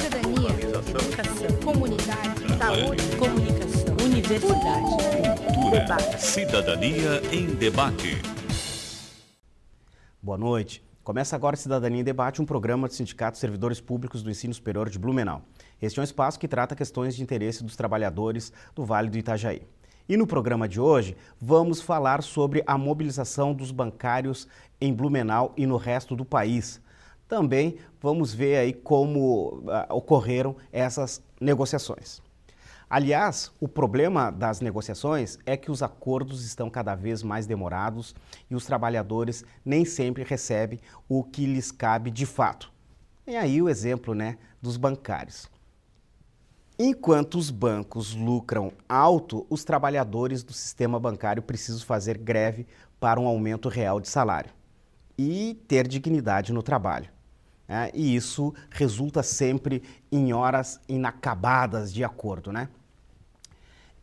cidadania, educação, comunidade, saúde, comunicação, universidade, cultura, debate. Cidadania em debate. Boa noite. Começa agora Cidadania em Debate, um programa do Sindicato de Servidores Públicos do Ensino Superior de Blumenau. Este é um espaço que trata questões de interesse dos trabalhadores do Vale do Itajaí. E no programa de hoje, vamos falar sobre a mobilização dos bancários em Blumenau e no resto do país também vamos ver aí como uh, ocorreram essas negociações. Aliás, o problema das negociações é que os acordos estão cada vez mais demorados e os trabalhadores nem sempre recebem o que lhes cabe de fato. E aí o exemplo né, dos bancários. Enquanto os bancos lucram alto, os trabalhadores do sistema bancário precisam fazer greve para um aumento real de salário e ter dignidade no trabalho. É, e isso resulta sempre em horas inacabadas de acordo, né?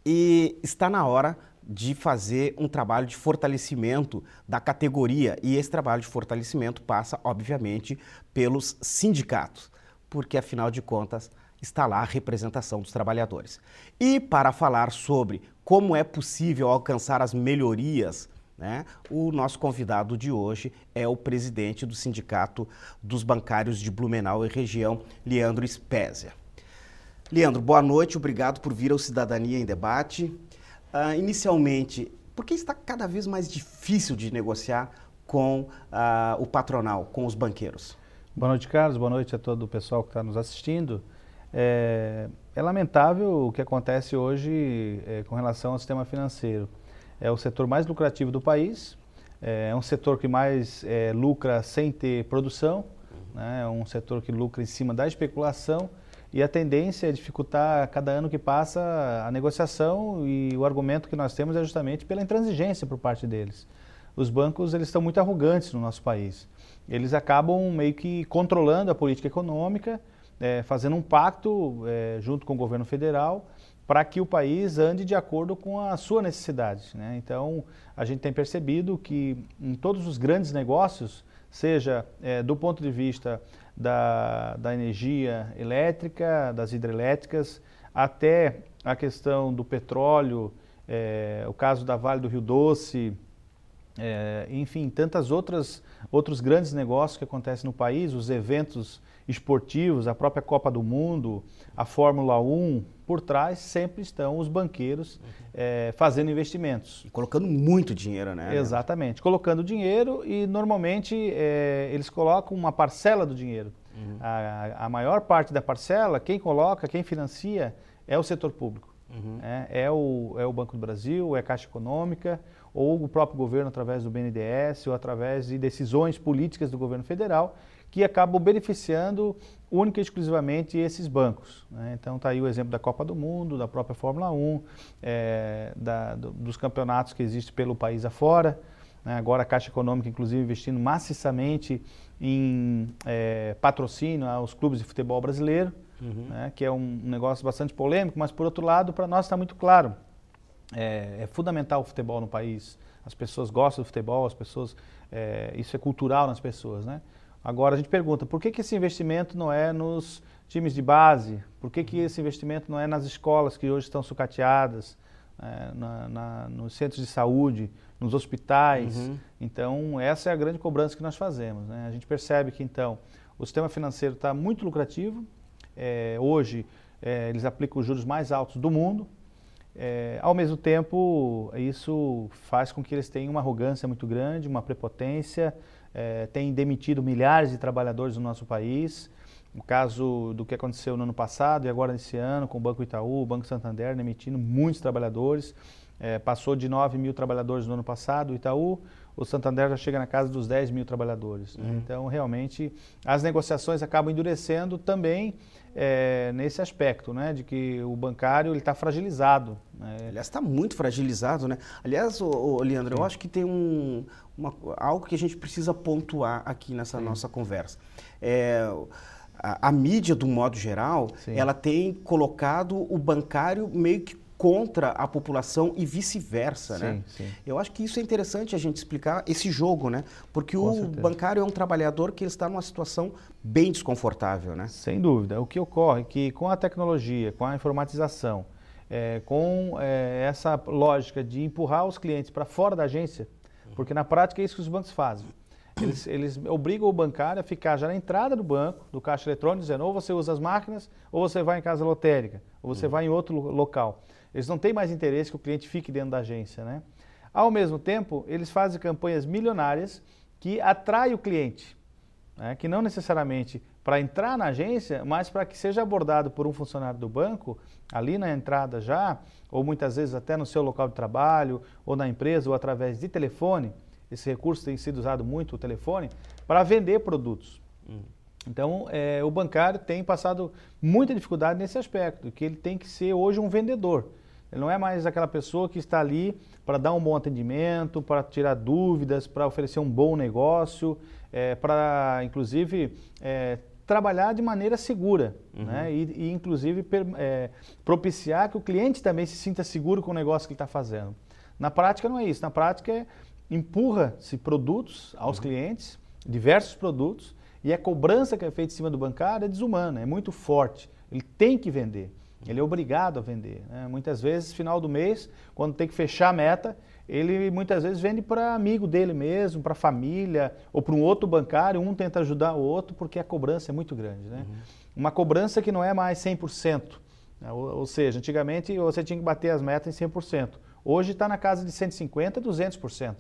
E está na hora de fazer um trabalho de fortalecimento da categoria e esse trabalho de fortalecimento passa, obviamente, pelos sindicatos, porque afinal de contas está lá a representação dos trabalhadores. E para falar sobre como é possível alcançar as melhorias né? O nosso convidado de hoje é o presidente do Sindicato dos Bancários de Blumenau e Região, Leandro Spezia. Leandro, boa noite, obrigado por vir ao Cidadania em Debate. Uh, inicialmente, por que está cada vez mais difícil de negociar com uh, o patronal, com os banqueiros? Boa noite, Carlos, boa noite a todo o pessoal que está nos assistindo. É, é, lamentável o que acontece hoje é, com relação ao sistema financeiro é o setor mais lucrativo do país, é, é um setor que mais é, lucra sem ter produção, né? é um setor que lucra em cima da especulação e a tendência é dificultar cada ano que passa a negociação e o argumento que nós temos é justamente pela intransigência por parte deles. Os bancos eles estão muito arrogantes no nosso país. Eles acabam meio que controlando a política econômica, é, fazendo um pacto é, junto com o governo federal para que o país ande de acordo com a sua necessidade. Né? Então, a gente tem percebido que em todos os grandes negócios, seja é, do ponto de vista da, da energia elétrica, das hidrelétricas, até a questão do petróleo, é, o caso da Vale do Rio Doce, é, enfim, tantas outras outros grandes negócios que acontecem no país, os eventos esportivos, a própria Copa do Mundo, a Fórmula 1, por trás sempre estão os banqueiros uhum. é, fazendo investimentos. E colocando muito dinheiro, né? Exatamente, colocando dinheiro e normalmente é, eles colocam uma parcela do dinheiro. Uhum. A, a, maior parte da parcela, quem coloca, quem financia, é o setor público. Uhum. É, é, o, é o Banco do Brasil, é a Caixa Econômica, ou o próprio governo através do BNDES ou através de decisões políticas do governo federal que acabam beneficiando única e exclusivamente esses bancos. Né? Então está aí o exemplo da Copa do Mundo, da própria Fórmula 1, é, eh, da, do, dos campeonatos que existem pelo país afora. Né? Agora a Caixa Econômica, inclusive, investindo maciçamente em é, patrocínio aos clubes de futebol brasileiro, uhum. né? que é um, um negócio bastante polêmico, mas por outro lado, para nós está muito claro é, é, fundamental o futebol no país. As pessoas gostam do futebol, as pessoas é, isso é cultural nas pessoas, né? Agora a gente pergunta, por que, que esse investimento não é nos times de base? Por que, que esse investimento não é nas escolas que hoje estão sucateadas, é, na, na, nos centros de saúde, nos hospitais? Uhum. Então essa é a grande cobrança que nós fazemos. Né? A gente percebe que então o sistema financeiro está muito lucrativo. É, hoje é, eles aplicam os juros mais altos do mundo, é, ao mesmo tempo, isso faz com que eles tenham uma arrogância muito grande, uma prepotência, é, têm demitido milhares de trabalhadores no nosso país. O caso do que aconteceu no ano passado e agora nesse ano com o Banco Itaú, o Banco Santander demitindo muitos trabalhadores. É, passou de 9 mil trabalhadores no ano passado, o Itaú, o Santander já chega na casa dos 10 mil trabalhadores. Né? Uhum. Então, realmente, as negociações acabam endurecendo também é, nesse aspecto, né, de que o bancário está fragilizado. Né? Aliás, está muito fragilizado. Né? Aliás, ô, ô Leandro, Sim. eu acho que tem um, uma, algo que a gente precisa pontuar aqui nessa Sim. nossa conversa. É, a, a, mídia, de um modo geral, Sim. ela tem colocado o bancário meio que contra a população e vice-versa, né? Sim. Eu acho que isso é interessante a gente explicar esse jogo, né? Porque Com o certeza. bancário é um trabalhador que ele está numa situação bem desconfortável, né? Sem dúvida. O que ocorre é que com a tecnologia, com a informatização, é, com é, essa lógica de empurrar os clientes para fora da agência, porque na prática é isso que os bancos fazem. Eles, eles, obrigam o bancário a ficar já na entrada do banco, do caixa eletrônico, dizendo ou você usa as máquinas, ou você vai em casa lotérica, ou você uhum. vai em outro local. Eles não têm mais interesse que o cliente fique dentro da agência. Né? Ao mesmo tempo, eles fazem campanhas milionárias que atraem o cliente, né? que não necessariamente para entrar na agência, mas para que seja abordado por um funcionário do banco, ali na entrada já, ou muitas vezes até no seu local de trabalho, ou na empresa, ou através de telefone esse recurso tem sido usado muito, o telefone, para vender produtos. Uhum. Então, é, o bancário tem passado muita dificuldade nesse aspecto, que ele tem que ser hoje um vendedor. Ele não é mais aquela pessoa que está ali para dar um bom atendimento, para tirar dúvidas, para oferecer um bom negócio, é, para, inclusive, é, trabalhar de maneira segura. Uhum. Né? E, e inclusive, per, é, propiciar que o cliente também se sinta seguro com o negócio que ele está fazendo. Na prática, não é isso. Na prática, é empurra-se produtos aos uhum. clientes, diversos produtos, e a cobrança que é feita em cima do bancário é desumana, é muito forte. Ele tem que vender, ele é obrigado a vender. Né? Muitas vezes, final do mês, quando tem que fechar a meta, ele muitas vezes vende para amigo dele mesmo, para família ou para um outro bancário. Um tenta ajudar o outro porque a cobrança é muito grande. Né? Uhum. Uma cobrança que não é mais 100%. Né? Ou, ou seja, antigamente você tinha que bater as metas em 100%. Hoje está na casa de 150%, 200%.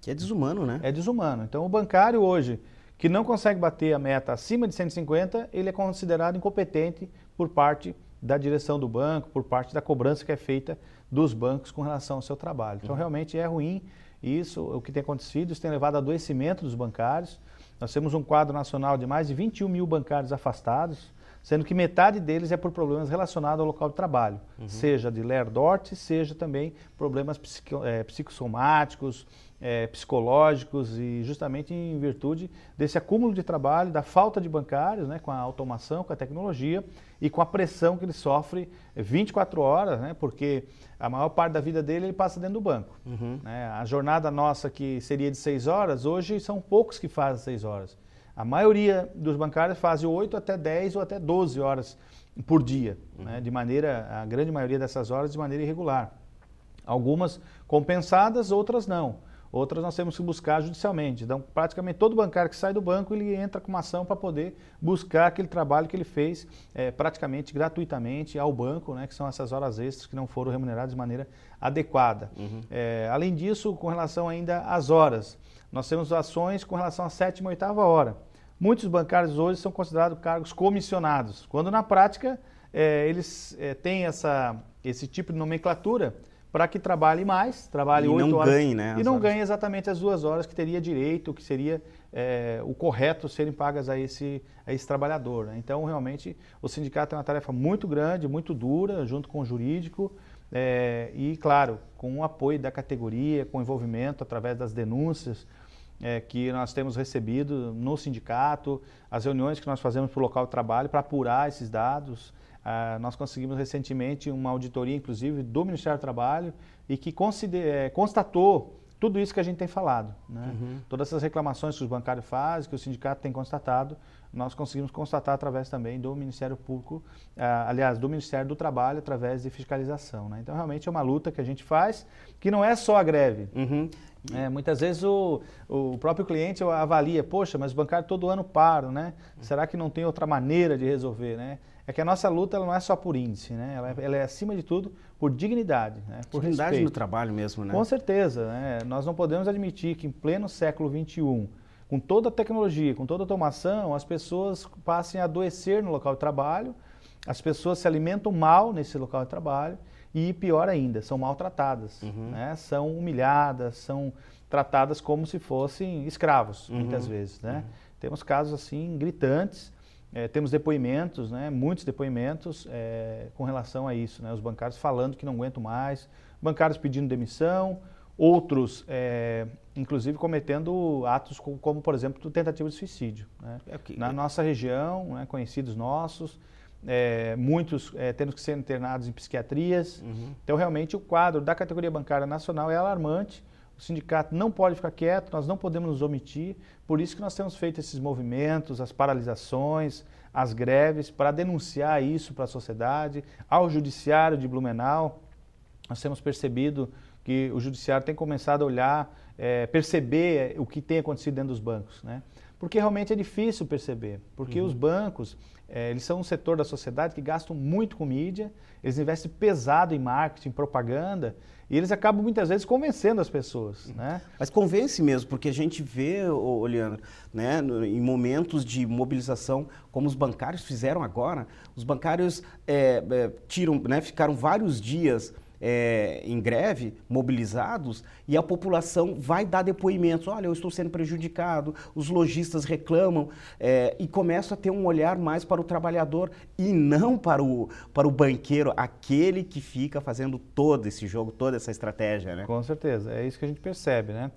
Que é desumano, né? É desumano. Então, o bancário hoje, que não consegue bater a meta acima de 150, ele é considerado incompetente por parte da direção do banco, por parte da cobrança que é feita dos bancos com relação ao seu trabalho. Então, uhum. realmente é ruim isso, o que tem acontecido, isso tem levado a adoecimento dos bancários. Nós temos um quadro nacional de mais de 21 mil bancários afastados, sendo que metade deles é por problemas relacionados ao local de trabalho, uhum. seja de Lerdort, seja também problemas psico, é, psicossomáticos, é, psicológicos e justamente em virtude desse acúmulo de trabalho, da falta de bancários, né, com a automação, com a tecnologia e com a pressão que ele sofre 24 horas, né, porque a maior parte da vida dele ele passa dentro do banco. Uhum. Né? A jornada nossa que seria de 6 horas, hoje são poucos que fazem 6 horas. A maioria dos bancários faz 8 até 10 ou até 12 horas por dia, uhum. né? de maneira, a grande maioria dessas horas de maneira irregular. Algumas compensadas, outras não. Outras nós temos que buscar judicialmente. Então, praticamente todo bancário que sai do banco, ele entra com uma ação para poder buscar aquele trabalho que ele fez é, praticamente gratuitamente ao banco, né, que são essas horas extras que não foram remuneradas de maneira adequada. Uhum. É, além disso, com relação ainda às horas, nós temos ações com relação à sétima e oitava hora. Muitos bancários hoje são considerados cargos comissionados, quando na prática é, eles é, têm essa, esse tipo de nomenclatura para que trabalhe mais, trabalhe oito horas. Ganhe, né, e não horas. ganhe exatamente as duas horas que teria direito, que seria é, o correto serem pagas a esse, a esse trabalhador. Né? Então, realmente, o sindicato é uma tarefa muito grande, muito dura, junto com o jurídico, é, e, claro, com o apoio da categoria, com o envolvimento através das denúncias, é, que nós temos recebido no sindicato, as reuniões que nós fazemos para o local de trabalho para apurar esses dados. Ah, nós conseguimos recentemente uma auditoria, inclusive, do Ministério do Trabalho e que é, constatou tudo isso que a gente tem falado. Né? Uhum. Todas essas reclamações que os bancários fazem, que o sindicato tem constatado, nós conseguimos constatar através também do Ministério Público, ah, aliás, do Ministério do Trabalho, através de fiscalização. Né? Então, realmente é uma luta que a gente faz, que não é só a greve. Uhum. É, muitas vezes o, o próprio cliente avalia, poxa, mas o bancário todo ano para, né? Uhum. Será que não tem outra maneira de resolver, né? é que a nossa luta ela não é só por índice, né? Ela, é, ela é acima de tudo por dignidade, né? Por dignidade respeito. no trabalho mesmo, né? Com certeza, né? Nós não podemos admitir que em pleno século 21 com toda a tecnologia, com toda a automação, as pessoas passem a adoecer no local de trabalho, as pessoas se alimentam mal nesse local de trabalho e, pior ainda, são maltratadas, uhum. né? são humilhadas, são tratadas como se fossem escravos, uhum. muitas vezes. Né? Uhum. Temos casos assim gritantes é, temos depoimentos, né, muitos depoimentos é, com relação a isso, né, os bancários falando que não aguentam mais, bancários pedindo demissão, outros, é, inclusive, cometendo atos como, como, por exemplo, tentativa de suicídio. Né, é Na nossa região, né, conhecidos nossos, é, muitos é, tendo que ser internados em psiquiatrias. Uhum. Então, realmente, o quadro da categoria bancária nacional é alarmante. O sindicato não pode ficar quieto, nós não podemos nos omitir, por isso que nós temos feito esses movimentos, as paralisações, as greves, para denunciar isso para a sociedade, ao judiciário de Blumenau. Nós temos percebido que o judiciário tem começado a olhar é, perceber o que tem acontecido dentro dos bancos, né? Porque realmente é difícil perceber, porque uhum. os bancos, é, eles são um setor da sociedade que gastam muito com mídia, eles investem pesado em marketing, propaganda, e eles acabam muitas vezes convencendo as pessoas, uhum. né? Mas convence mesmo, porque a gente vê, olhando, Leandro, né, em momentos de mobilização, como os bancários fizeram agora, os bancários é, é tiram, né, ficaram vários dias é, em greve, mobilizados, e a população vai dar depoimentos. Olha, eu estou sendo prejudicado, os lojistas reclamam, é, e começa a ter um olhar mais para o trabalhador e não para o, para o banqueiro, aquele que fica fazendo todo esse jogo, toda essa estratégia. Né? Com certeza, é isso que a gente percebe. Né?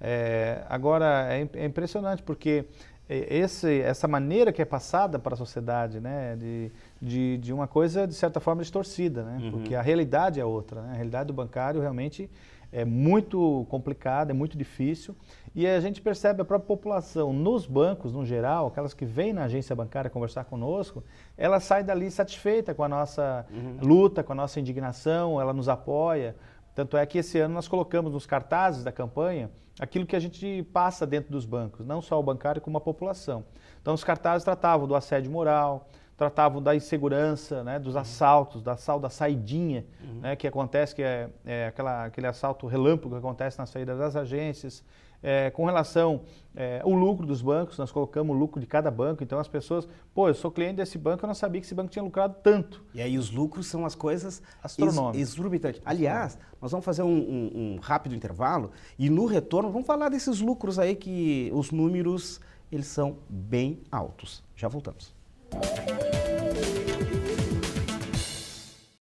É, agora, é, é impressionante porque esse, essa maneira que é passada para a sociedade, né, de, de, de uma coisa, de certa forma, distorcida, né, uhum. porque a realidade é outra. Né? A realidade do bancário realmente é muito complicada, é muito difícil. E a gente percebe a própria população, nos bancos, no geral, aquelas que vêm na agência bancária conversar conosco, ela sai dali satisfeita com a nossa uhum. luta, com a nossa indignação, ela nos apoia. Tanto é que esse ano nós colocamos nos cartazes da campanha aquilo que a gente passa dentro dos bancos, não só o bancário, como a população. Então, os cartazes tratavam do assédio moral, tratavam da insegurança, né, dos uhum. assaltos, da, sal, da saidinha, uhum. né, que acontece, que é, é aquela, aquele assalto relâmpago que acontece na saída das agências, é, com relação é, o lucro dos bancos, nós colocamos o lucro de cada banco, então as pessoas, pô, eu sou cliente desse banco, eu não sabia que esse banco tinha lucrado tanto. E aí os lucros são as coisas astronômicas. Exorbitantes. Aliás, nós vamos fazer um, um, um, rápido intervalo e no retorno vamos falar desses lucros aí que os números eles são bem altos. Já voltamos.